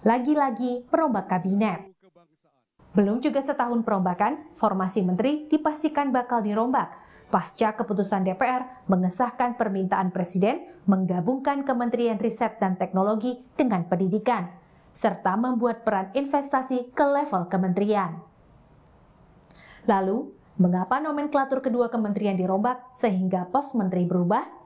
Lagi-lagi perombak kabinet. Belum juga setahun perombakan, formasi menteri dipastikan bakal dirombak pasca keputusan DPR mengesahkan permintaan Presiden menggabungkan Kementerian Riset dan Teknologi dengan pendidikan, serta membuat peran investasi ke level kementerian. Lalu, mengapa nomenklatur kedua kementerian dirombak sehingga pos menteri berubah?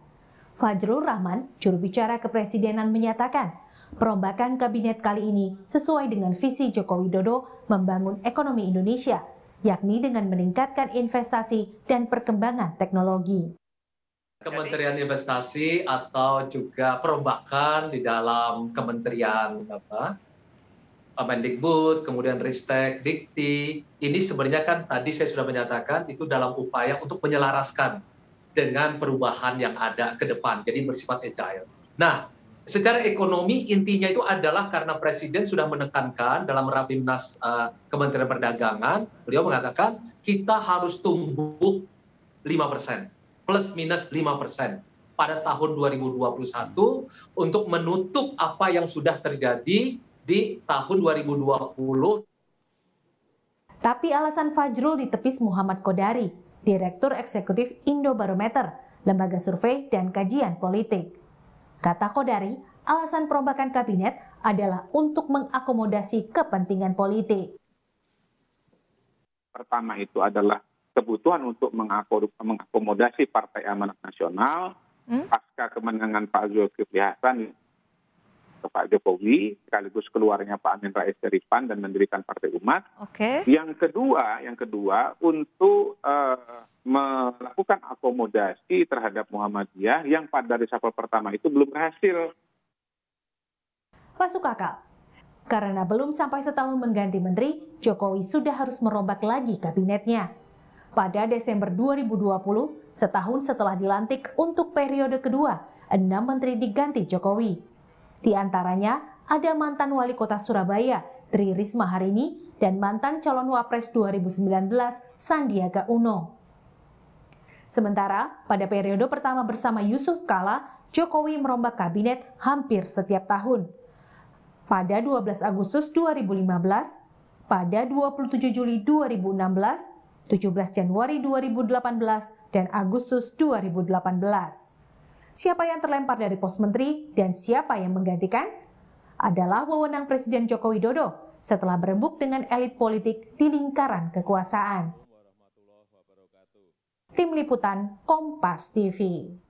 Fajrul Rahman, juru bicara kepresidenan menyatakan, perombakan kabinet kali ini sesuai dengan visi Joko Widodo membangun ekonomi Indonesia, yakni dengan meningkatkan investasi dan perkembangan teknologi. Kementerian Investasi atau juga perombakan di dalam Kementerian apa? Mendikbud, kemudian Ristek, Dikti, ini sebenarnya kan tadi saya sudah menyatakan itu dalam upaya untuk menyelaraskan dengan perubahan yang ada ke depan. Jadi bersifat agile. Nah, secara ekonomi intinya itu adalah karena Presiden sudah menekankan dalam Rapimnas uh, Kementerian Perdagangan, beliau mengatakan kita harus tumbuh 5%, plus minus 5% pada tahun 2021 untuk menutup apa yang sudah terjadi di tahun 2020. Tapi alasan Fajrul ditepis Muhammad Kodari Direktur Eksekutif Indobarometer, Lembaga Survei dan Kajian Politik. Kata Kodari, alasan perombakan kabinet adalah untuk mengakomodasi kepentingan politik. Pertama itu adalah kebutuhan untuk mengakomodasi Partai Amanat Nasional hmm? pasca kemenangan Pak Zulkifli Hasan Pak Jokowi, sekaligus keluarnya Pak Amin Rais dari PAN dan mendirikan Partai Umat. Oke. Okay. Yang kedua, yang kedua untuk uh, melakukan akomodasi terhadap Muhammadiyah yang pada reshuffle pertama itu belum berhasil. pak Sukaka, Karena belum sampai setahun mengganti menteri, Jokowi sudah harus merombak lagi kabinetnya. Pada Desember 2020, setahun setelah dilantik untuk periode kedua, enam menteri diganti Jokowi. Di antaranya ada mantan wali kota Surabaya, Tri Risma hari dan mantan calon Wapres 2019, Sandiaga Uno. Sementara, pada periode pertama bersama Yusuf Kala, Jokowi merombak kabinet hampir setiap tahun. Pada 12 Agustus 2015, pada 27 Juli 2016, 17 Januari 2018, dan Agustus 2018 siapa yang terlempar dari pos menteri dan siapa yang menggantikan adalah wewenang Presiden Joko Widodo setelah berembuk dengan elit politik di lingkaran kekuasaan. Tim Liputan Kompas TV